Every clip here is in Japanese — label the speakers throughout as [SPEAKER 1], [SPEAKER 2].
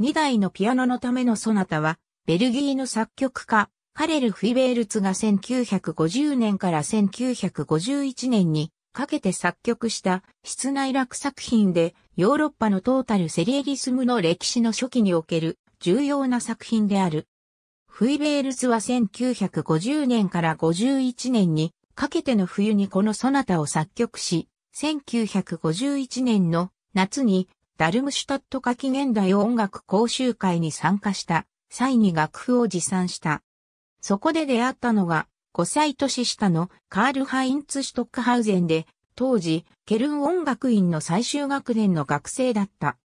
[SPEAKER 1] 2台のピアノのためのソナタは、ベルギーの作曲家、カレル・フィベールツが1950年から1951年にかけて作曲した室内楽作品で、ヨーロッパのトータルセリエリスムの歴史の初期における重要な作品である。フィベールツは1950年から51年にかけての冬にこのソナタを作曲し、1951年の夏にダルムシュタット夏季現代音楽講習会に参加した際に楽譜を持参した。そこで出会ったのが5歳年下のカール・ハインツ・シュトックハウゼンで、当時、ケルン音楽院の最終学年の学生だった。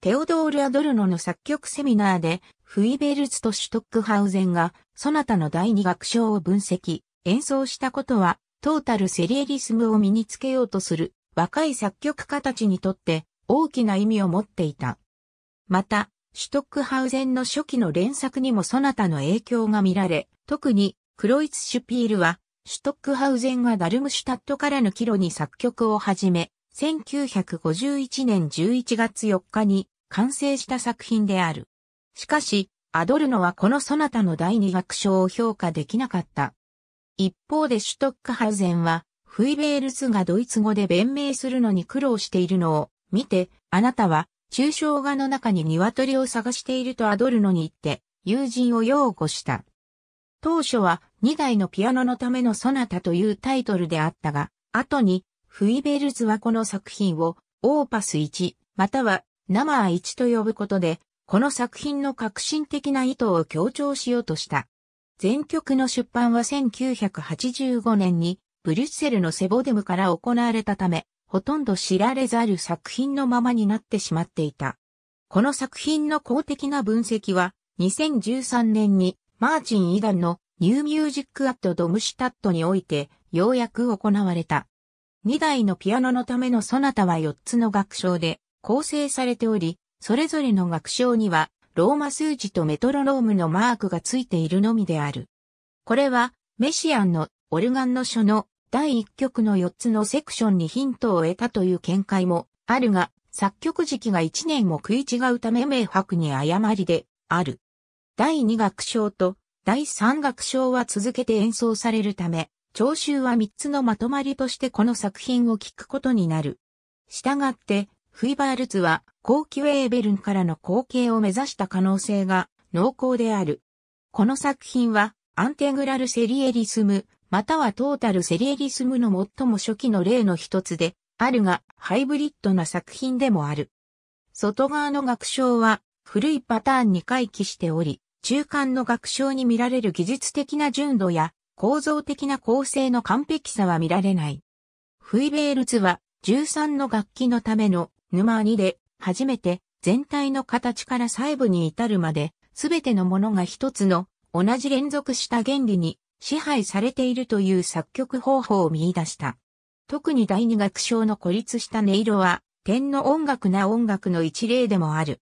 [SPEAKER 1] テオドール・アドルノの作曲セミナーで、フイベルツとシュトックハウゼンが、そなたの第二楽章を分析、演奏したことは、トータルセリエリスムを身につけようとする、若い作曲家たちにとって、大きな意味を持っていた。また、シュトックハウゼンの初期の連作にもそなたの影響が見られ、特にクロイツ・シュピールは、シュトックハウゼンがダルムシュタットからの帰路に作曲を始め、1951年11月4日に完成した作品である。しかし、アドルノはこのソナタの第二楽章を評価できなかった。一方でシュトックハウゼンは、フイベールズがドイツ語で弁明するのに苦労しているのを見て、あなたは、抽象画の中に鶏を探しているとアドルノに言って、友人を擁護した。当初は、2台のピアノのためのソナタというタイトルであったが、後に、フイベルズはこの作品を、オーパス1、または、ナマー1と呼ぶことで、この作品の革新的な意図を強調しようとした。全曲の出版は1985年に、ブリュッセルのセボデムから行われたため、ほとんど知られざる作品のままになってしまっていた。この作品の公的な分析は、2013年にマーチン・イダンのニューミュージック・アット・ドムシュタットにおいて、ようやく行われた。2台のピアノのためのソナタは4つの楽章で構成されており、それぞれの楽章には、ローマ数字とメトロノームのマークがついているのみである。これは、メシアンのオルガンの書の第1曲の4つのセクションにヒントを得たという見解もあるが、作曲時期が1年も食い違うため明白に誤りである。第2楽章と第3楽章は続けて演奏されるため、聴衆は3つのまとまりとしてこの作品を聴くことになる。従って、フィバールツは後期ウェーベルンからの後継を目指した可能性が濃厚である。この作品はアンテグラルセリエリスムまたはトータルセリエリスムの最も初期の例の一つで、あるが、ハイブリッドな作品でもある。外側の学章は、古いパターンに回帰しており、中間の学章に見られる技術的な純度や、構造的な構成の完璧さは見られない。フイベールズは、13の楽器のための沼2で、初めて全体の形から細部に至るまで、すべてのものが一つの同じ連続した原理に支配されているという作曲方法を見出した。特に第二楽章の孤立した音色は、点の音楽な音楽の一例でもある。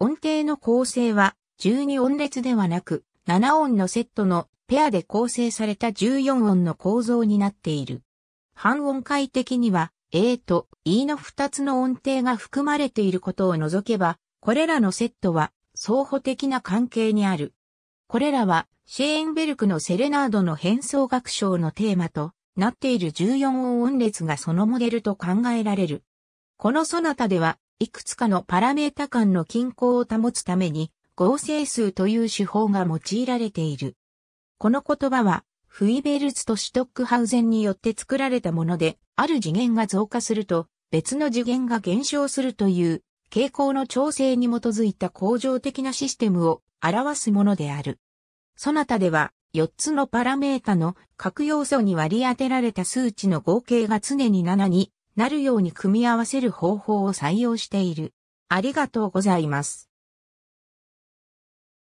[SPEAKER 1] 音程の構成は、12音列ではなく、7音のセットのペアで構成された14音の構造になっている。半音階的には、A と E の2つの音程が含まれていることを除けば、これらのセットは、相補的な関係にある。これらは、シェーンベルクのセレナードの変装楽章のテーマとなっている14音音列がそのモデルと考えられる。このソナタでは、いくつかのパラメータ間の均衡を保つために、合成数という手法が用いられている。この言葉は、フイベルツとシュトックハウゼンによって作られたもので、ある次元が増加すると、別の次元が減少するという、傾向の調整に基づいた恒常的なシステムを表すものである。そなたでは、4つのパラメータの各要素に割り当てられた数値の合計が常に7になるように組み合わせる方法を採用している。ありがとうございます。